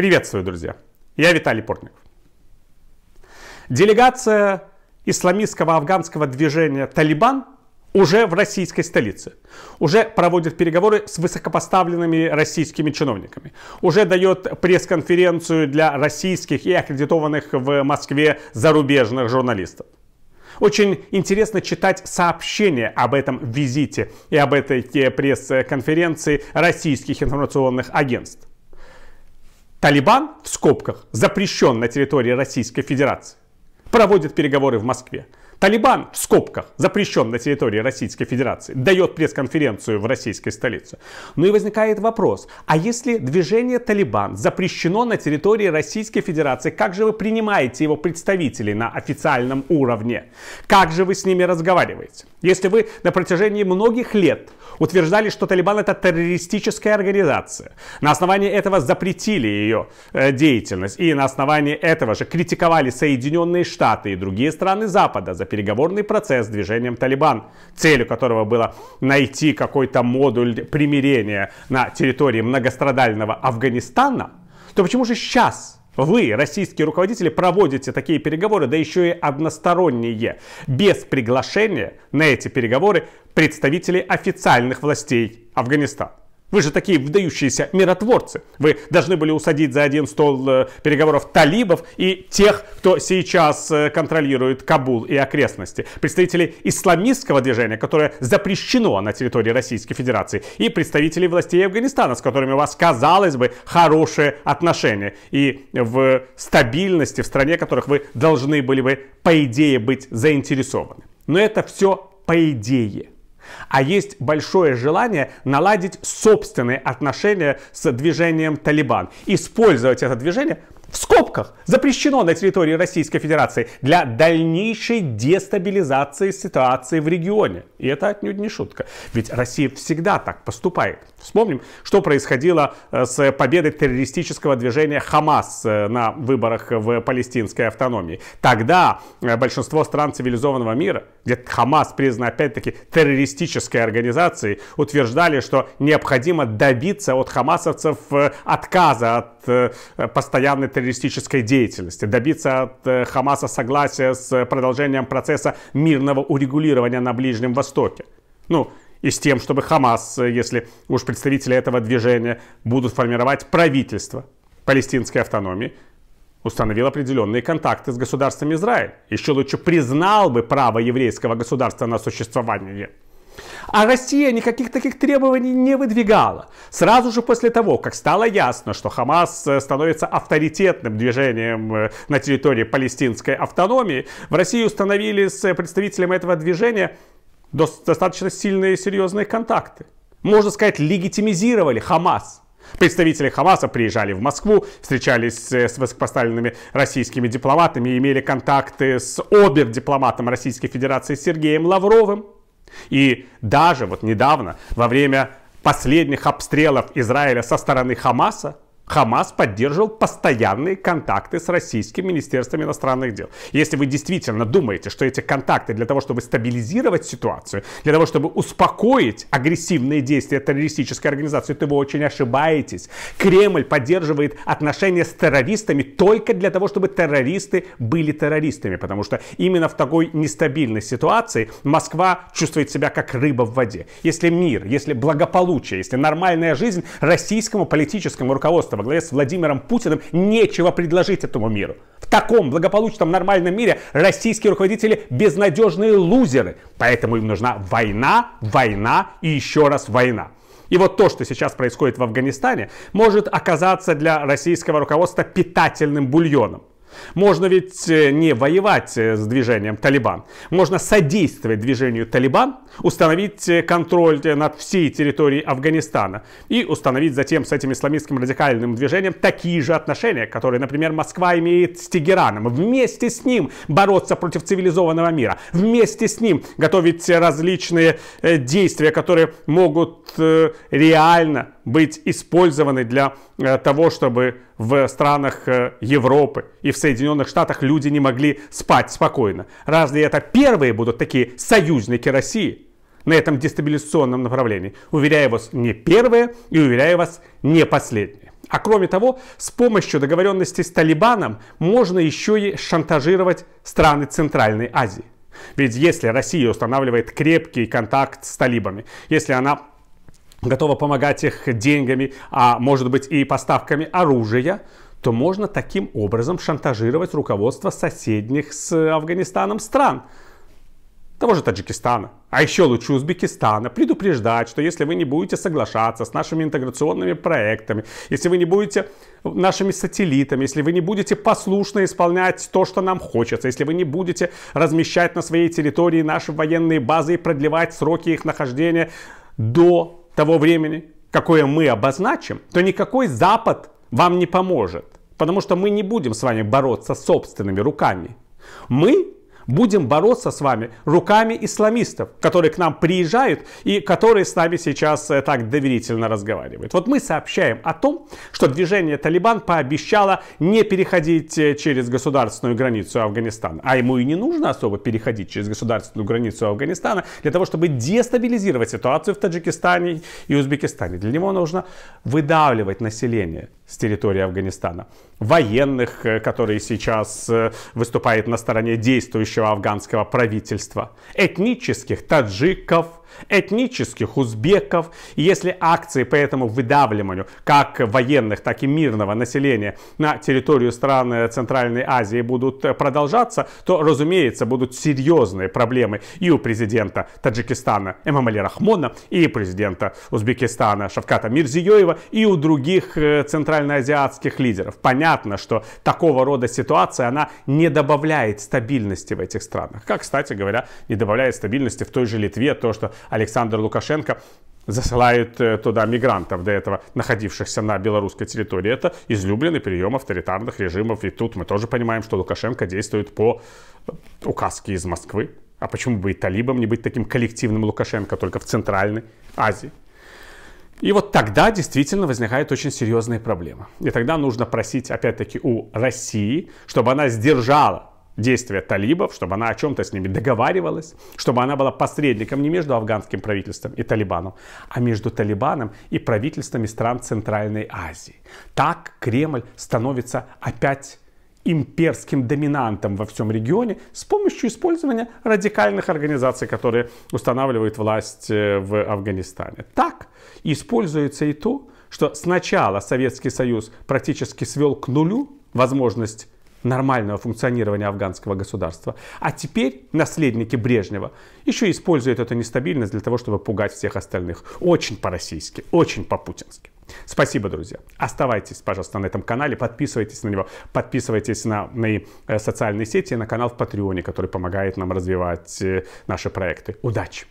Приветствую, друзья! Я Виталий Портников. Делегация исламистского афганского движения «Талибан» уже в российской столице. Уже проводит переговоры с высокопоставленными российскими чиновниками. Уже дает пресс-конференцию для российских и аккредитованных в Москве зарубежных журналистов. Очень интересно читать сообщения об этом визите и об этой э, пресс-конференции российских информационных агентств. Талибан, в скобках, запрещен на территории Российской Федерации, проводит переговоры в Москве. Талибан, в скобках, запрещен на территории Российской Федерации, дает пресс-конференцию в российской столице. Ну и возникает вопрос, а если движение Талибан запрещено на территории Российской Федерации, как же вы принимаете его представителей на официальном уровне? Как же вы с ними разговариваете? Если вы на протяжении многих лет утверждали, что Талибан это террористическая организация, на основании этого запретили ее э, деятельность и на основании этого же критиковали Соединенные Штаты и другие страны Запада за переговорный процесс с движением «Талибан», целью которого было найти какой-то модуль примирения на территории многострадального Афганистана, то почему же сейчас вы, российские руководители, проводите такие переговоры, да еще и односторонние, без приглашения на эти переговоры представителей официальных властей Афганистана. Вы же такие выдающиеся миротворцы. Вы должны были усадить за один стол э, переговоров талибов и тех, кто сейчас э, контролирует Кабул и окрестности. Представителей исламистского движения, которое запрещено на территории Российской Федерации. И представителей властей Афганистана, с которыми у вас, казалось бы, хорошие отношения. И в стабильности в стране, которых вы должны были бы, по идее, быть заинтересованы. Но это все по идее а есть большое желание наладить собственные отношения с движением «Талибан». Использовать это движение в скобках, запрещено на территории Российской Федерации для дальнейшей дестабилизации ситуации в регионе. И это отнюдь не шутка. Ведь Россия всегда так поступает. Вспомним, что происходило э, с победой террористического движения Хамас э, на выборах в палестинской автономии. Тогда э, большинство стран цивилизованного мира, где Хамас признан опять-таки террористической организацией, утверждали, что необходимо добиться от хамасовцев отказа от постоянной террористической деятельности, добиться от Хамаса согласия с продолжением процесса мирного урегулирования на Ближнем Востоке. Ну, и с тем, чтобы Хамас, если уж представители этого движения будут формировать правительство палестинской автономии, установил определенные контакты с государством Израиль. Еще лучше признал бы право еврейского государства на существование. А Россия никаких таких требований не выдвигала. Сразу же после того, как стало ясно, что Хамас э, становится авторитетным движением э, на территории палестинской автономии, в России установили с э, представителем этого движения достаточно сильные и серьезные контакты. Можно сказать, легитимизировали Хамас. Представители Хамаса приезжали в Москву, встречались с высокопоставленными российскими дипломатами, имели контакты с обер-дипломатом Российской Федерации Сергеем Лавровым. И даже вот недавно, во время последних обстрелов Израиля со стороны Хамаса, Хамас поддерживал постоянные контакты с российским министерством иностранных дел. Если вы действительно думаете, что эти контакты для того, чтобы стабилизировать ситуацию, для того, чтобы успокоить агрессивные действия террористической организации, то вы очень ошибаетесь. Кремль поддерживает отношения с террористами только для того, чтобы террористы были террористами, потому что именно в такой нестабильной ситуации Москва чувствует себя как рыба в воде. Если мир, если благополучие, если нормальная жизнь российскому политическому руководству во главе с Владимиром Путиным нечего предложить этому миру. В таком благополучном нормальном мире российские руководители безнадежные лузеры. Поэтому им нужна война, война и еще раз война. И вот то, что сейчас происходит в Афганистане, может оказаться для российского руководства питательным бульоном. Можно ведь э, не воевать э, с движением Талибан. Можно содействовать движению Талибан, установить э, контроль над всей территорией Афганистана и установить затем с этим исламистским радикальным движением такие же отношения, которые, например, Москва имеет с Тегераном. Вместе с ним бороться против цивилизованного мира. Вместе с ним готовить различные действия, которые могут реально быть использованы для э, того, чтобы в странах э, Европы и в Соединенных Штатах люди не могли спать спокойно. Разве это первые будут такие союзники России на этом дестабилизационном направлении? Уверяю вас, не первые и уверяю вас, не последние. А кроме того, с помощью договоренности с Талибаном можно еще и шантажировать страны Центральной Азии. Ведь если Россия устанавливает крепкий контакт с талибами, если она готова помогать их деньгами, а может быть и поставками оружия, то можно таким образом шантажировать руководство соседних с Афганистаном стран. Того же Таджикистана, а еще лучше Узбекистана, предупреждать, что если вы не будете соглашаться с нашими интеграционными проектами, если вы не будете нашими сателлитами, если вы не будете послушно исполнять то, что нам хочется, если вы не будете размещать на своей территории наши военные базы и продлевать сроки их нахождения до того времени, какое мы обозначим, то никакой Запад вам не поможет. Потому что мы не будем с вами бороться собственными руками. Мы будем бороться с вами руками исламистов, которые к нам приезжают и которые с нами сейчас э, так доверительно разговаривают. Вот мы сообщаем о том, что движение «Талибан» пообещало не переходить э, через государственную границу Афганистана. А ему и не нужно особо переходить через государственную границу Афганистана для того, чтобы дестабилизировать ситуацию в Таджикистане и Узбекистане. Для него нужно выдавливать население, с территории Афганистана, военных, э, которые сейчас э, выступают на стороне действующего афганского правительства, этнических таджиков, этнических узбеков. И если акции по этому выдавливанию как военных, так и мирного населения на территорию стран Центральной Азии будут э, продолжаться, то, разумеется, будут серьезные проблемы и у президента Таджикистана Эмамали Рахмона, и у президента Узбекистана Шавката Мирзиёева, и у других э, центральноазиатских лидеров. Понятно, что такого рода ситуация, она не добавляет стабильности в этих странах. Как, кстати говоря, не добавляет стабильности в той же Литве то, что Александр Лукашенко засылает э, туда мигрантов до этого, находившихся на белорусской территории. Это излюбленный прием авторитарных режимов. И тут мы тоже понимаем, что Лукашенко действует по э, указке из Москвы. А почему бы и талибам не быть таким коллективным Лукашенко только в Центральной Азии? И вот тогда действительно возникают очень серьезные проблемы. И тогда нужно просить, опять-таки, у России, чтобы она сдержала действия талибов, чтобы она о чем-то с ними договаривалась, чтобы она была посредником не между афганским правительством и Талибаном, а между Талибаном и правительствами стран Центральной Азии. Так Кремль становится опять имперским доминантом во всем регионе с помощью использования радикальных организаций, которые устанавливают власть э, в Афганистане. Так используется и то, что сначала Советский Союз практически свел к нулю возможность нормального функционирования афганского государства. А теперь наследники Брежнева еще используют эту нестабильность для того, чтобы пугать всех остальных. Очень по-российски, очень по-путински. Спасибо, друзья. Оставайтесь, пожалуйста, на этом канале, подписывайтесь на него, подписывайтесь на мои э, социальные сети и на канал в Патреоне, который помогает нам развивать э, наши проекты. Удачи!